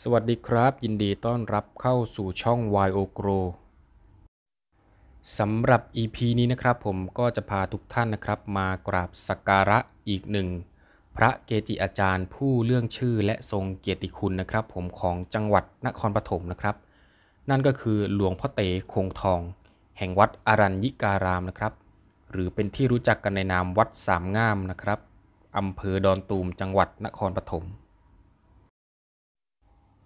สวัสดีครับ ยินดีต้อนรับเข้าสู่ช่อง YO g r o สำหรับ EP นี้นะครับผมก็จะพาทุกท่านนะครับ มากราบสักการะอีกหนึ่ง พระเกจิอาจารย์ผู้เรื่องชื่อและทรงเกียรติคุณนะครับผมของจังหวัดนครปฐมนะครับ นั่นก็คือหลวงพ่อเต๋คงทอง แห่งวัดอรัญญิการามนะครับ หรือเป็นที่รู้จักกันในนามวัดสามงามนะครับอำเภอดอนตูมจังหวัดนครปฐม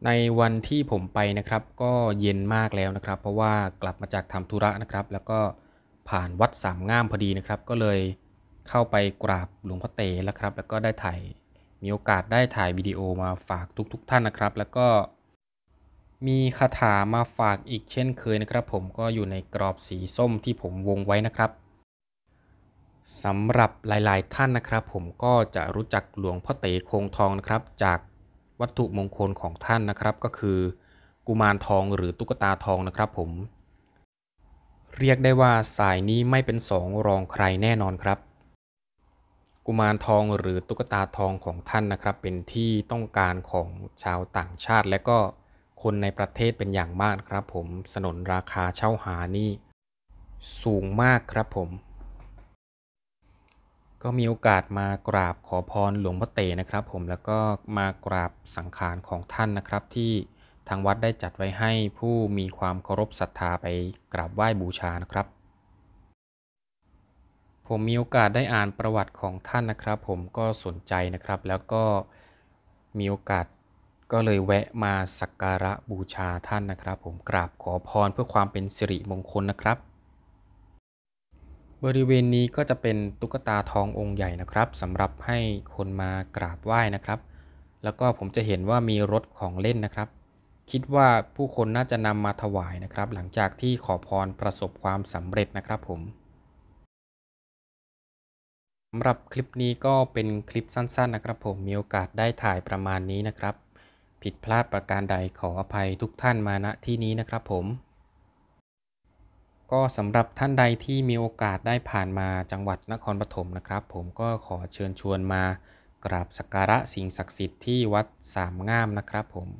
ในวันที่ผมไปนะครับก็เย็นมากแล้วนะครับ เพราะว่ากลับมาจากทำธุระนะครับ แล้วก็ผ่านวัดสามงามพอดีนะครับก็เลยเข้าไปกราบหลวงพ่อเต๋แล้วครับ แล้วก็ได้ถ่ายมีโอกาสได้ถ่ายวิดีโอมาฝากทุกๆทท่านนะครับ แล้วก็ มีคาถามาฝากอีกเช่นเคยนะครับ ผมก็อยู่ในกรอบสีส้มที่ผมวงไว้นะครับสำหรับหลายๆท่านนะครับ ผมก็จะรู้จักหลวงพ่อเต๋คงทองนะครับจากวัตถุมงคลของท่านนะครับก็คือกุมารทองหรือตุ๊กตาทองนะครับผม เรียกได้ว่าสายนี้ไม่เป็นสองรองใครแน่นอนครับ กุมารทองหรือตุ๊กตาทองของท่านนะครับ เป็นที่ต้องการของชาวต่างชาติและก็คนในประเทศเป็นอย่างมากครับผมสนนราคาเช่าหานี่สูงมากครับผมก็มีโอกาสมากราบขอพรหลวงพ่อเตนะครับ ผมแล้วก็มากราบสังขารของท่านนะครับ ที่ทางวัดได้จัดไว้ให้ผู้มีความเคารพศรัทธาไปกราบไหว้บูชานะครับ ผมมีโอกาสได้อ่านประวัติของท่านนะครับ ผมก็สนใจนะครับแล้วก็มีโอกาสก็เลยแวะมาสักการะบูชาท่านนะครับ ผมกราบขอพรเพื่อความเป็นสิริมงคลนะครับบริเวณนี้ก็จะเป็นตุ๊กตาทององค์ใหญ่นะครับสำหรับให้คนมากราบไหว้นะครับ แล้วก็ผมจะเห็นว่ามีรถของเล่นนะครับ คิดว่าผู้คนน่าจะนำมาถวายนะครับ หลังจากที่ขอพรประสบความสำเร็จนะครับผมสำหรับคลิปนี้ก็เป็นคลิปสั้นๆนะครับ ผมมีโอกาสได้ถ่ายประมาณนี้นะครับ ผิดพลาดประการใดขออภัยทุกท่านมาณที่นี้นะครับผมก็สำหรับท่านใดที่มีโอกาสได้ผ่านมาจังหวัดนครปฐมนะครับผมก็ขอเชิญชวนมากราบสักการะสิ่งศักดิ์สิทธิ์ที่วัดสามงามนะครับผม